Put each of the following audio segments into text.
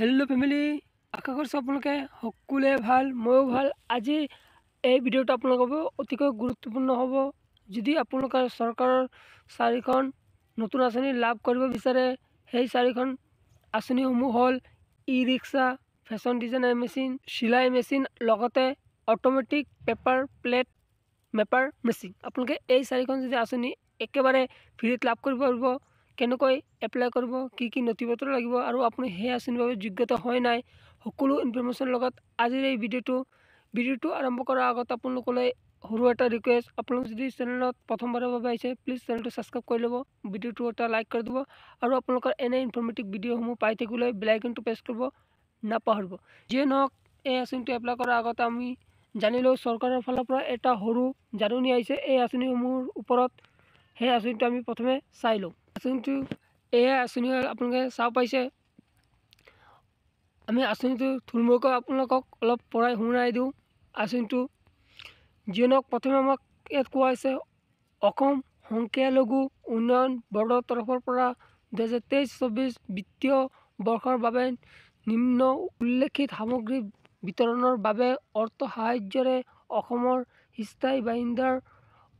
hello' family আশা কৰিছোঁ আপোনালোকে সকলোৱে ভাল ময়ো ভাল আজি এই ভিডিঅ'টো আপোনালোকৰ বাবে অতিকৈ গুৰুত্বপূৰ্ণ হ'ব যদি আপোনালোকে চৰকাৰৰ চাৰিখন নতুন আঁচনি লাভ কৰিব বিচাৰে সেই চাৰিখন আঁচনিসমূহ হ'ল e rickshaw fashion designer machine চিলাই মেচিন লগতে automatic paper plate maker machine আপোনালোকে এই চাৰিখন যদি আঁচনি একেবাৰে ফ্ৰীত লাভ কৰিব পাৰিব কেনেকৈ এপ্লাই কৰিব কি কি নথিপত্ৰ লাগিব আৰু আপুনি সেয়া আঁচনিৰ বাবে যোগ্যতা হয় নাই সকলো ইনফৰ্মেশ্যনৰ লগত আজিৰ এই ভিডিঅ'টো ভিডিঅ'টো আৰম্ভ কৰাৰ আগত আপোনালোকলৈ সৰু এটা ৰিকুৱেষ্ট আপোনালোক যদি চেনেলত প্ৰথমবাৰৰ বাবে আহিছে প্লিজ চেনেলটো ছাবস্ক্ৰাইব কৰি ল'ব ভিডিঅ'টো এটা লাইক কৰি দিব আৰু আপোনালোকৰ এনে ইনফৰ্মেটিভ ভিডিঅ'সমূহ পাই থাকিবলৈ বেলাইকনটো প্ৰেছ কৰিব নাপাহৰিব যিয়ে নহওক এই আঁচনিটো এপ্লাই কৰাৰ আগতে আমি জানিলেও চৰকাৰৰ ফালৰ পৰা এটা সৰু জাননী আহিছে এই আঁচনিসমূহৰ ওপৰত সেই আঁচনিটো আমি প্ৰথমে চাই লওঁ আঁচনিটো এই আঁচনি আপোনালোকে চাব পাইছে আমি আঁচনিটো থুলমূলকৈ আপোনালোকক অলপ পৰাই শুনাই দিওঁ আঁচনিটো যিজনক প্ৰথমে আমাক ইয়াত কোৱা হৈছে অসম সংখ্যালঘু উন্নয়ন বৰ্ডৰ তৰফৰ পৰা দুহেজাৰ তেইছ চৌব্বিছ বিত্তীয় বৰ্ষৰ বাবে নিম্ন উল্লেখিত সামগ্ৰী বিতৰণৰ বাবে অৰ্থ সাহাৰ্যৰে অসমৰ স্থায়ী বাহিন্দাৰ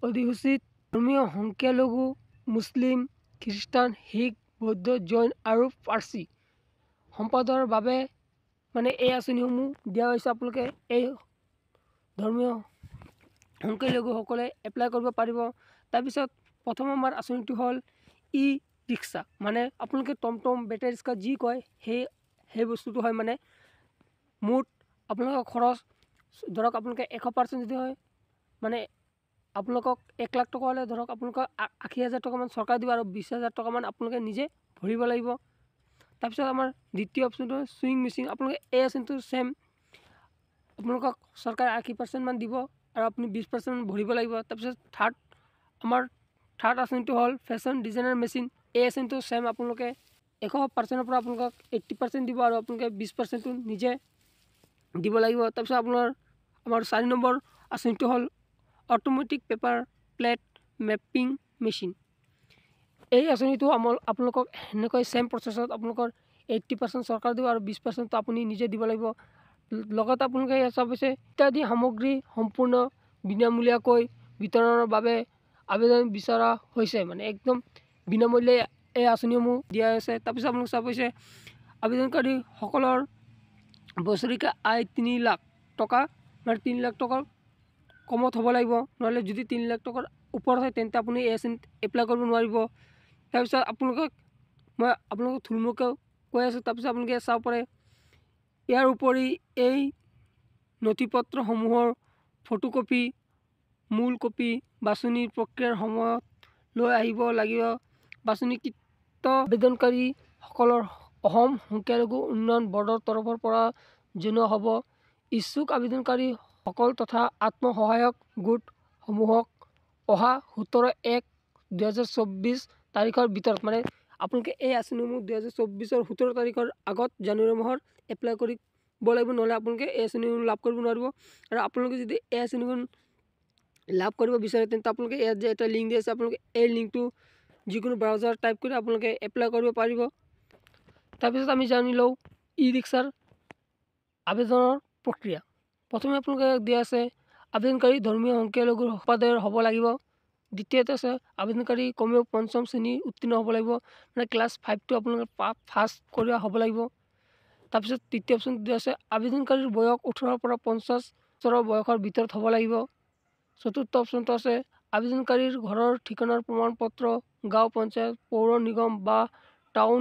অধিসূচিত ধৰ্মীয় সংখ্যালঘু মুছলিম খ্ৰীষ্টান শিখ বৌদ্ধ জৈন আৰু পাৰ্চী সম্পদৰ বাবে মানে এই আঁচনিসমূহ দিয়া হৈছে আপোনালোকে এই ধৰ্মীয় সংখ্যালঘুসকলে এপ্লাই কৰিব পাৰিব তাৰপিছত প্ৰথম আমাৰ আঁচনিটো হ'ল ই ৰিক্সা মানে আপোনালোকে টমটম বেটেৰী ৰিক্সা যি কয় সেই সেই বস্তুটো হয় মানে মুঠ আপোনালোকৰ খৰচ ধৰক আপোনালোকে এশ পাৰ্চেণ্ট যদি হয় মানে আপোনালোকক এক লাখ টকা হ'লে ধৰক আপোনালোকক আশী হাজাৰ টকামান চৰকাৰে দিব আৰু বিছ হাজাৰ টকামান আপোনালোকে নিজে ভৰিব লাগিব তাৰপিছত আমাৰ দ্বিতীয় অপশ্যনটো চুইং মেচিন আপোনালোকে এ এচিনটো চেম আপোনালোকক চৰকাৰে আশী পাৰ্চেণ্টমান দিব আৰু আপুনি বিছ পাৰ্চেণ্টমান ভৰিব লাগিব তাৰপিছত থাৰ্ড আমাৰ থাৰ্ড আঁচনিটো হ'ল ফেশ্বন ডিজাইনাৰ মেচিন এ এচিনটো ছেম আপোনালোকে এশ পাৰ্চেণ্টৰ পৰা আপোনালোকক এইট্টি পাৰ্চেণ্ট দিব আৰু আপোনালোকে বিছ পাৰ্চেণ্টটো নিজে দিব লাগিব তাৰপিছত আপোনাৰ আমাৰ চাৰি নম্বৰ আঁচনিটো হ'ল automatic paper plate making machine এই আঁচনিটো আমল আপোনালোকক সেনেকৈ ছেম প্ৰচেছত আপোনালোকৰ এইট্টি পাৰ্চেণ্ট চৰকাৰ দিব আৰু বিছ পাৰ্চেণ্টটো আপুনি নিজে দিব লাগিব লগতে আপোনালোকে ইয়াত চাব পাইছে ইত্যাদি সামগ্ৰী সম্পূৰ্ণ বিনামূলীয়াকৈ বিতৰণৰ বাবে আবেদন বিচৰা হৈছে মানে একদম বিনামূল্যে এই আঁচনিসমূহ দিয়া হৈছে তাৰপিছত আপোনালোকে চাব পাইছে আবেদনকাৰীসকলৰ বছৰেকীয়া আয় তিনি লাখ টকা মানে তিনি লাখ টকাৰ কমত হ'ব লাগিব নহ'লে যদি তিনি লাখ টকাৰ ওপৰত হয় তেন্তে আপুনি এ এছ এন এপ্লাই কৰিব নোৱাৰিব তাৰপিছত আপোনালোকে মই আপোনালোকক থুলমুকৈ কৈ আছোঁ তাৰপিছত আপোনালোকে চাব পাৰে ইয়াৰ উপৰি এই নথি নথিপত্ৰসমূহৰ ফটোকপি মূল কপি বাছনি প্ৰক্ৰিয়াৰ সময়ত লৈ আহিব লাগিব বাছনিকৃত আবেদনকাৰীসকলৰ অসম সংখ্যালঘু উন্নয়ন বৰ্ডৰ তৰফৰ পৰা জনোৱা হ'ব ইচ্ছুক আবেদনকাৰী অকল তথা আত্মসহায়ক গোটসমূহক অহা সোতৰ এক দুহেজাৰ চৌব্বিছ তাৰিখৰ ভিতৰত মানে আপোনালোকে এই আঁচনিসমূহ দুহেজাৰ চৌব্বিছৰ সোতৰ তাৰিখৰ আগত জানুৱাৰী মাহত এপ্লাই কৰিব লাগিব নহ'লে আপোনালোকে এই আঁচনিসমূহ লাভ কৰিব নোৱাৰিব আৰু আপোনালোকে যদি এই আঁচনিখন লাভ কৰিব বিচাৰে তেন্তে আপোনালোকে ইয়াত যে এটা লিংক দি আছে আপোনালোকে এই লিংকটো যিকোনো ব্ৰাউজাৰ টাইপ কৰি আপোনালোকে এপ্লাই কৰিব পাৰিব তাৰপিছত আমি জানি লওঁ ই ৰিক্সাৰ আবেদনৰ প্ৰক্ৰিয়া প্ৰথমে আপোনালোকে দিয়া আছে আবেদনকাৰী ধৰ্মীয় সংখ্যালঘুৰ সম্প্ৰদায়ৰ হ'ব লাগিব দ্বিতীয়তে আছে আবেদনকাৰী কমেও পঞ্চম শ্ৰেণীৰ উত্তীৰ্ণ হ'ব লাগিব মানে ক্লাছ ফাইভটো আপোনালোকে ফাৰ্ষ্ট কৰোৱা হ'ব লাগিব তাৰপিছত তৃতীয় অপশ্যনটো দিয়া আছে আবেদনকাৰীৰ বয়স ওঠৰৰ পৰা পঞ্চাছ বছৰৰ বয়সৰ ভিতৰত হ'ব লাগিব চতুৰ্থ অপশ্যনটো আছে আবেদনকাৰীৰ ঘৰৰ ঠিকনাৰ প্ৰমাণ পত্ৰ গাঁও পঞ্চায়ত পৌৰ নিগম বা টাউন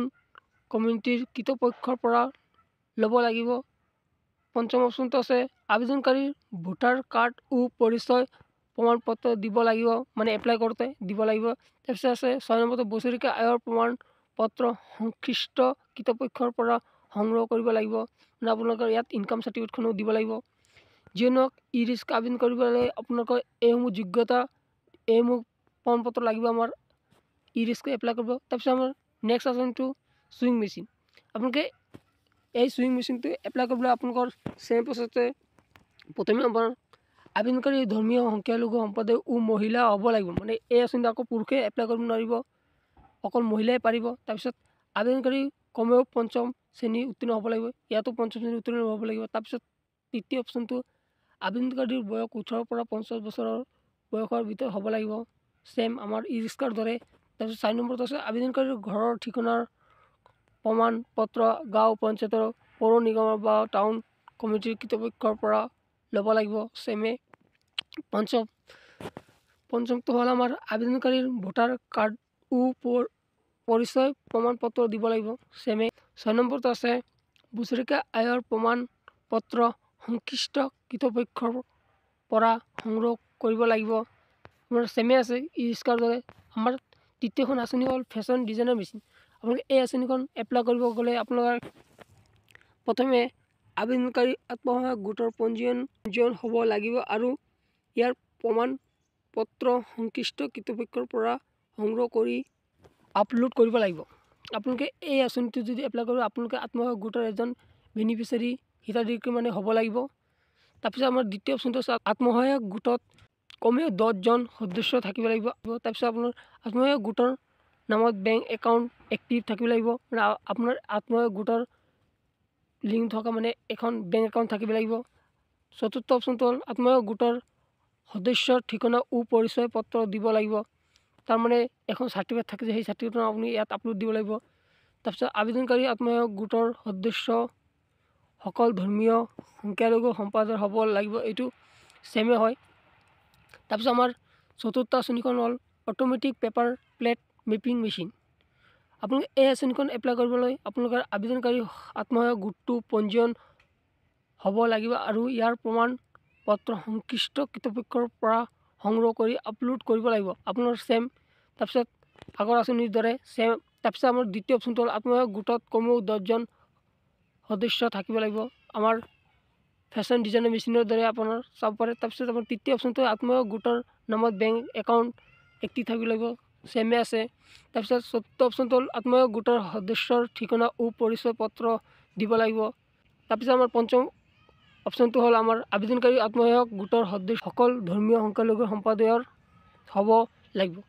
কমিউনিটিৰ কৃতপক্ষৰ পৰা ল'ব লাগিব পঞ্চম অপশ্যনটো আছে আবেদনকাৰীৰ ভোটাৰ কাৰ্ড ও পৰিচয় প্ৰমাণ পত্ৰ দিব লাগিব মানে এপ্লাই কৰোঁতে দিব লাগিব তাৰপিছত আছে ছয় নম্বৰটো বছৰেকীয়া আয়ৰ প্ৰমাণ পত্ৰ সংশ্লিষ্ট কৃতপক্ষৰ পৰা সংগ্ৰহ কৰিব লাগিব মানে আপোনালোকৰ ইয়াত ইনকাম চাৰ্টিফিকেটখনো দিব লাগিব যিয়ে ই ৰিস্ক আবেদন কৰিবলৈ আপোনালোকৰ এইসমূহ যোগ্যতা এইসমূহ প্ৰমাণ পত্ৰ লাগিব আমাৰ ই ৰিস্ক এপ্লাই কৰিব তাৰপিছত আমাৰ নেক্সট আঁচনিটো চুইং মেচিন আপোনালোকে এই চুইং মেচিনটো এপ্লাই কৰিবলৈ আপোনালোকৰ চেম প্ৰচেছতে প্ৰথমে প্ৰথমবাৰ আবেদনকাৰী ধৰ্মীয় সংখ্যালঘু সম্প্ৰদায় ও মহিলা হ'ব লাগিব মানে এই আঁচনিটো আকৌ পুৰুষে এপ্লাই কৰিব নোৱাৰিব অকল মহিলাই পাৰিব তাৰপিছত আবেদনকাৰী কমেও পঞ্চম শ্ৰেণী উত্তীৰ্ণ হ'ব লাগিব ইয়াতো পঞ্চম শ্ৰেণী উত্তীৰ্ণ হ'ব লাগিব তাৰপিছত তৃতীয় অপশ্যনটো আবেদনকাৰীৰ বয়স ওঠৰৰ পৰা পঞ্চাছ বছৰৰ বয়সৰ ভিতৰত হ'ব লাগিব ছেম আমাৰ ই ৰিক্সাৰ দৰে তাৰপিছত চাৰি নম্বৰটো আছে আবেদনকাৰীৰ ঘৰৰ ঠিকনাৰ প্ৰমাণ পত্ৰ গাঁও পঞ্চায়তৰ পৌৰ নিগমৰ বা টাউন কমিটিৰ কৃতপক্ষৰ পৰা ল'ব লাগিব চেমে পঞ্চম পঞ্চমটো হ'ল আমাৰ আবেদনকাৰীৰ ভোটাৰ কাৰ্ড ও পৰিচয় প্ৰমাণ পত্ৰ দিব লাগিব চেমে ছয় নম্বৰটো আছে বছৰেকীয়া আয়ৰ প্ৰমাণ পত্ৰ সংশ্লিষ্ট কৃতপক্ষৰ পৰা সংগ্ৰহ কৰিব লাগিব আমাৰ চেমে আছে ই ৰিক্সাৰ দৰে আমাৰ তৃতীয়খন আঁচনি হ'ল ফেশ্বন ডিজাইনাৰ মেচিন আপোনালোকে এই আঁচনিখন এপ্লাই কৰিব গ'লে আপোনালোকৰ প্ৰথমে আবেদনকাৰী আত্মসহায়ক গোটৰ পঞ্জীয়ন পঞ্জীয়ন হ'ব লাগিব আৰু ইয়াৰ প্ৰমাণ পত্ৰ সংশ্লিষ্ট কৃতপক্ষৰ পৰা সংগ্ৰহ কৰি আপলোড কৰিব লাগিব আপোনালোকে এই আঁচনিটো যদি এপ্লাই কৰিব আপোনালোকে আত্মসহায়ক গোটৰ এজন বেনিফিচিয়াৰী হিতাধিকাৰী মানে হ'ব লাগিব তাৰপিছত আমাৰ দ্বিতীয় অপশ্যনটো আছে আত্মসহায়ক গোটত কমেও দহজন সদস্য থাকিব লাগিব তাৰপিছত আপোনাৰ আত্মসহায়ক গোটৰ নামত বেংক একাউণ্ট এক্টিভ থাকিব লাগিব আপোনাৰ আত্মসহায়ক গোটৰ লিংক থকা মানে এখন বেংক একাউণ্ট থাকিব লাগিব চতুৰ্থ অপশ্যনটো হ'ল আত্মসহায়ক গোটৰ সদস্যৰ ঠিকনা উ পৰিচয় পত্ৰ দিব লাগিব তাৰমানে এখন চাৰ্টিফিকেট থাকে যে সেই চাৰ্টিফিকেটখন আপুনি ইয়াত আপলোড দিব লাগিব তাৰপিছত আবেদনকাৰী আত্মসহায়ক গোটৰ সদস্য সকল ধৰ্মীয় সংখ্যালঘু সম্প্ৰদায়ৰ হ'ব লাগিব এইটো ছেমে হয় তাৰপিছত আমাৰ চতুৰ্থ আঁচনিখন হ'ল automatic paper plate making machine আপোনালোকে এই আঁচনিখন এপ্লাই কৰিবলৈ আপোনালোকৰ আবেদনকাৰী আত্মসহায়ক গোটটো পঞ্জীয়ন হ'ব লাগিব আৰু ইয়াৰ প্ৰমাণ পত্ৰ সংশ্লিষ্ট কৰ্তৃপক্ষৰ পৰা সংগ্ৰহ কৰি আপলোড কৰিব লাগিব আপোনাৰ ছেম তাৰপিছত আগৰ আঁচনিৰ দৰে ছেম তাৰপিছত আমাৰ দ্বিতীয় অপশ্যনটো হ'ল আত্মসহায়ক গোটত কমেও দহজন সদস্য থাকিব লাগিব আমাৰ ফেশ্বন ডিজাইনৰ মেচিনৰ দৰে আপোনাৰ চাব পাৰে তাৰপিছত আমাৰ তৃতীয় অপশ্যনটো আত্মসহায়ক গোটৰ নামত বেংক একাউণ্ট এক্টিভ থাকিব লাগিব চেমে আছে তাৰপিছত চতুৰ্থ অপশ্যনটো হ'ল আত্মসহায়ক গোটৰ সদস্যৰ ঠিকনা ও পৰিচয় পত্ৰ দিব লাগিব তাৰপিছত আমাৰ পঞ্চম অপশ্যনটো হ'ল আমাৰ আবেদনকাৰী আত্মসহায়ক গোটৰ সদস্য সদস্যসকল ধৰ্মীয় সংখ্যালঘু সম্প্ৰদায়ৰ হ'ব লাগিব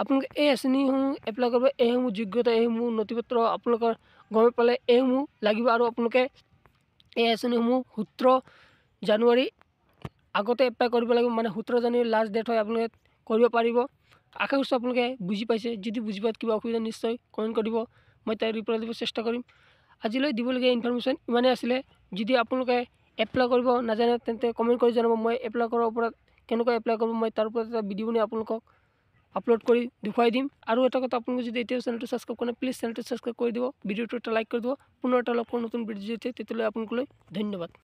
আপোনালোকে এই আঁচনিসমূহ এপ্লাই কৰিব এইসমূহ যোগ্যতা এইসমূহ নথি পত্ৰ আপোনালোকৰ গমে পালে এইসমূহ লাগিব আৰু আপোনালোকে এই আঁচনিসমূহ সোতৰ জানুৱাৰী আগতে এপ্লাই কৰিব লাগিব মানে সোতৰ জানুৱাৰী লাষ্ট ডেট হয় আপোনালোকে কৰিব পাৰিব আশা কৰিছোঁ আপোনালোকে বুজি পাইছে যদি বুজি পোৱাত কিবা অসুবিধা নিশ্চয় কমেণ্ট কৰিব মই তাৰ ৰিপ্লাই দিব চেষ্টা কৰিম আজিলৈ দিবলগীয়া ইনফৰ্মেশ্যন ইমানেই আছিলে যদি আপোনালোকে এপ্লাই কৰিব নাজানে তেন্তে কমেণ্ট কৰি জনাব মই এপ্লাই কৰাৰ ওপৰত কেনেকৈ এপ্লাই কৰোঁ মই তাৰ ওপৰত এটা ভিডিঅ' বনাই আপোনালোকক আপলোড কৰি দেখুৱাই দিম আৰু এটা কথা আপোনালোকে যদি এতিয়াও চেনেলটো ছাবস্ক্ৰাইব কৰে প্লিজ চেনেলটো ছাবস্ক্ৰাইব কৰি দিব ভিডিঅ'টো এটা লাইক কৰি দিব পুনৰ এটা লগ কৰোঁ নতুন ভিডিঅ' যেতিয়া তেতিয়ালৈ আপোনালোকলৈ ধন্যবাদ